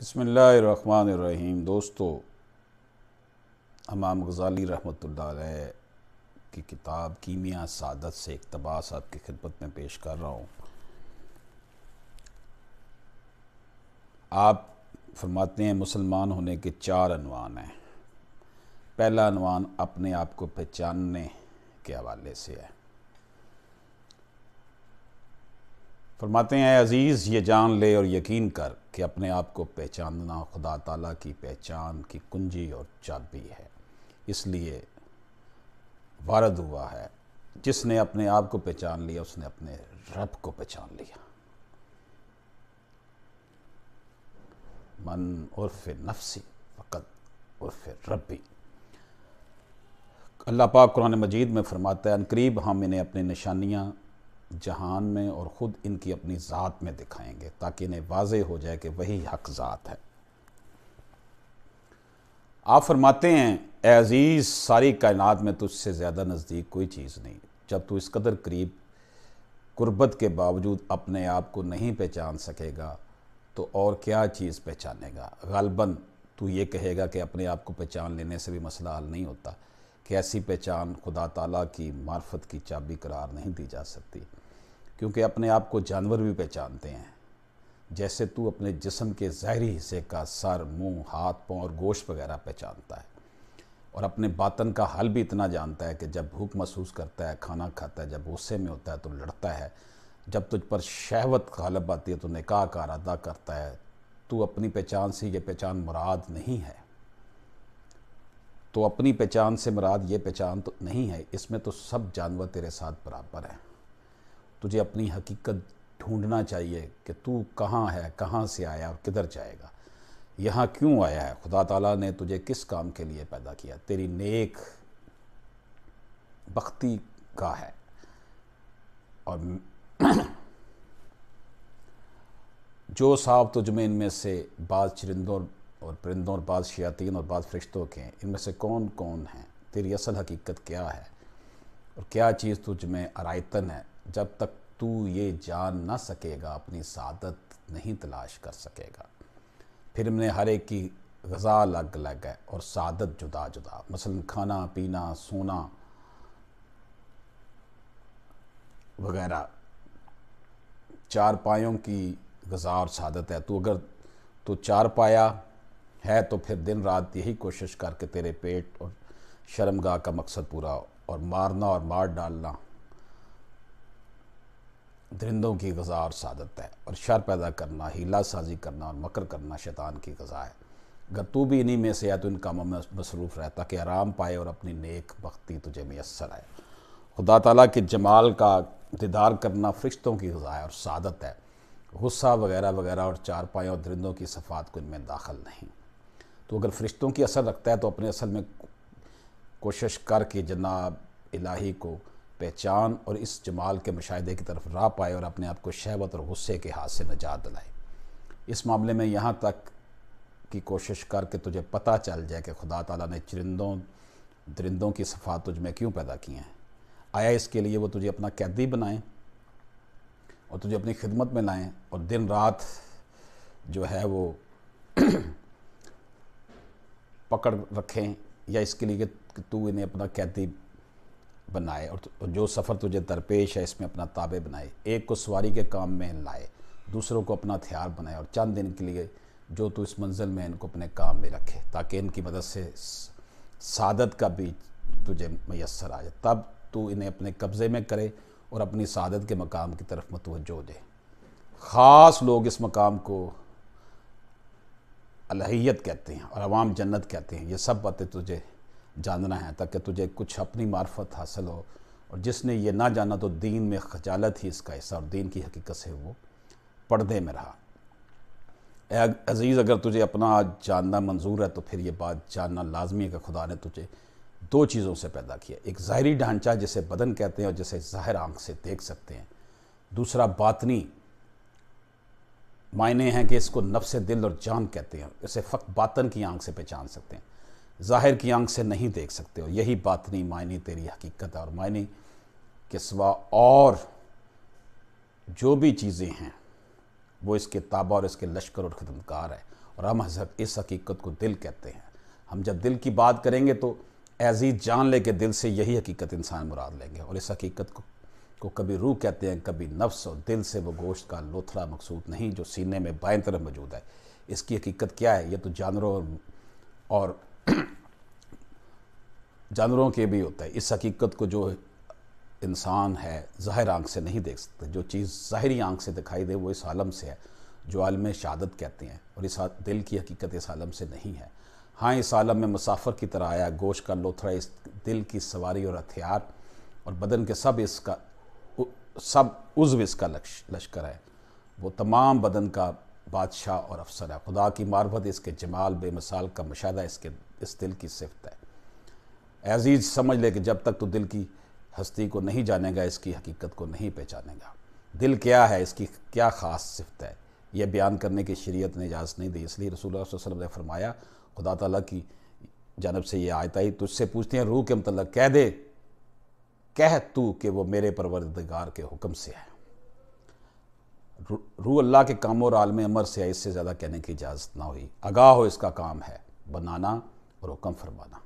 बसमीम दोस्तों हमाम गज़ाली रहमत की किताब कीमिया सादत से इकतबास आपकी खिदमत में पेश कर रहा हूँ आप फरमाते हैं मुसलमान होने के चार अनवान हैं पहला अनवान अपने आप को पहचानने के हवाले से है फरमाते हैं अज़ीज़ ये जान ले और यकीन कर कि अपने आप को पहचानना खुदा ताला की पहचान की कुंजी और चाबी है इसलिए वारद हुआ है जिसने अपने आप को पहचान लिया उसने अपने रब को पहचान लिया मन उर्फ नफसी फ़कत उर्फ रबी अल्लाह पाक कुरान मजीद में फ़रमाता है अनकरीब हम इन्हें अपनी निशानियाँ जहान में और ख़ुद इनकी अपनी ज़ात में दिखाएंगे ताकि इन्हें वाज हो जाए कि वही हक ज़ात है आप फरमाते हैं अज़ीज़ सारी कायनात में तुझसे ज़्यादा नज़दीक कोई चीज़ नहीं जब तू इस कदर करीब गुर्बत के बावजूद अपने आप को नहीं पहचान सकेगा तो और क्या चीज़ पहचानेगा गलबन तू ये कहेगा कि अपने आप को पहचान लेने से भी मसला हल नहीं होता कि ऐसी पहचान खुदा ताला की मार्फत की चाबी करार नहीं दी जा सकती क्योंकि अपने आप को जानवर भी पहचानते हैं जैसे तू अपने जिसम के ज़ाहरी हिस्से का सर मुंह, हाथ पाँव और गोश्त वगैरह पहचानता है और अपने बातन का हाल भी इतना जानता है कि जब भूख महसूस करता है खाना खाता है जब गुस्से में होता है तो लड़ता है जब तुझ पर शहवत गालब आती है तो निकाह का अरादा करता है तू अपनी पहचान से ये पहचान मुराद नहीं है तो अपनी पहचान से मुराद ये पहचान तो नहीं है इसमें तो सब जानवर तेरे साथ बराबर हैं तुझे अपनी हकीकत ढूंढना चाहिए कि तू कहाँ है कहाँ से आया और किधर जाएगा यहाँ क्यों आया है खुदा ताला ने तुझे किस काम के लिए पैदा किया तेरी नेक बख्ती का है और जो साहब तुझ इनमें से बाज चरिंदों और परिंदों और बाज शयातीन और बाज फरिश्तों के हैं इनमें से कौन कौन हैं तेरी असल हकीकत क्या है और क्या चीज़ तुझ में है जब तक तू ये जान ना सकेगा अपनी सादत नहीं तलाश कर सकेगा फिर हमने हर एक की गज़ा अलग अलग है और सादत जुदा जुदा मसलन खाना पीना सोना वगैरह चार पायों की गज़ा और सादत है तो अगर तो चार पाया है तो फिर दिन रात यही कोशिश करके तेरे पेट और शर्मगाह का मकसद पूरा और मारना और मार डालना दरिंदों की गज़ा और सादत है और शर पैदा करना हीला साजी करना और मकर करना शैतान की गज़ा है अगर तू भी इन्हीं में से या तो इन कामों में मसरूफ़ रहे ताकि आराम पाए और अपनी नेक बख्ती तुझे मैसर आए खुदा तला के जमाल का दीदार करना फरिश्तों की गज़ा है और सादत है गुस्सा वगैरह वगैरह और चार पाए और दरिंदों की सफ़ात को इनमें दाखिल नहीं तो अगर फरिश्तों की असर रखता है तो अपने असल में कोशिश करके जनाब इलाही को पहचान और इस जमाल के मुशाहे की तरफ रा पाए और अपने आप को शहबत और गुस्से के हाथ से नजात दिलाए इस मामले में यहाँ तक की कोशिश करके तुझे पता चल जाए कि खुदा तला ने चरिंदों दरिंदों की सफ़ात तुझ में क्यों पैदा किए हैं आया इसके लिए वो तुझे अपना कैदी बनाएं और तुझे अपनी खिदमत में लाएं और दिन रात जो है वो पकड़ रखें या इसके लिए कि तू इन्हें अपना कैदी बनाए और जो सफ़र तुझे दरपेश है इसमें अपना ताबे बनाए एक को सवारी के काम में लाए दूसरों को अपना हथियार बनाए और चंद दिन के लिए जो तू इस मंजिल में इनको अपने काम में रखे ताकि इनकी मदद से सादत का बीज तुझे मैसर आ जाए तब तू इन्हें अपने कब्ज़े में करे और अपनी सादत के मकाम की तरफ मतवजो दे ख़ास लोग इस मकाम को अलहियत कहते हैं और आवाम जन्नत कहते हैं ये सब बातें तुझे जानना है ताकि तुझे कुछ अपनी मार्फत हासिल हो और जिसने ये ना जाना तो दीन में खजालत ही इसका हिस्सा और दीन की हकीकत से वो पर्दे में रहा अजीज़ अगर तुझे अपना आज जानना मंजूर है तो फिर ये बात जानना लाजमी है कि खुदा ने तुझे दो चीज़ों से पैदा किया एक ज़ाहरी ढांचा जिसे बदन कहते हैं और जिसे ज़ाहिर आंख से देख सकते हैं दूसरा बातनी मायने हैं कि इसको से दिल और जान कहते हैं इसे फ़क्त बातन की आंख से पहचान सकते हैं ज़ाहिर की आंख से नहीं देख सकते हो यही बात नहीं मायने तेरी हकीकत और मायने के सिवा और जो भी चीज़ें हैं वो इसके ताबा और इसके लश्कर और खदमकार है और हम इस हकीकत को दिल कहते हैं हम जब दिल की बात करेंगे तो एजीज जान ले के दिल से यही हकीकत इंसान मुराद लेंगे और इस हकीकत को को कभी रूह कहते हैं कभी नफ्स और दिल से वो गोश्त का लोथड़ा मकसूद नहीं जो सीने में बाएं तरफ मौजूद है इसकी हकीकत क्या है ये तो जानवरों और जानवरों के भी होता है इस हकीकत को जो इंसान है ज़ाहिर आंख से नहीं देख सकते जो चीज़ ज़ाहरी आंख से दिखाई दे वो इस आलम से है जो आलम शहादत कहते हैं और इस दिल की हकीकत इस आलम से नहीं है हाँ इस आलम में मुसाफर की तरह आया गोश का लोथरा इस दिल की सवारी और हथियार और बदन के सब इसका सब उज्व इसका लश्कर है वो तमाम बदन का बादशाह और अफसर है खुदा की मार्फत इसके जमाल बेमिसाल का मुशाह इसके इस दिल की सिफत है अजीज़ समझ ले कि जब तक तो दिल की हस्ती को नहीं जानेगा इसकी हकीकत को नहीं पहचानेगा दिल क्या है इसकी क्या ख़ास सिफत है यह बयान करने की शरीयत ने इजाज़त नहीं दी इसलिए रसूल वसलम ने फरमाया खुदा तला की जानब से यह आयत आई तुझसे पूछते हैं रूह के मतलब कह दे कह तू कि वो मेरे परवरदगार के हुक्म से है रू अल्लाह के काम और आलम अमर से इससे ज़्यादा कहने की इजाज़त ना हुई आगाह हो इसका काम है बनाना और हुक्म फरमाना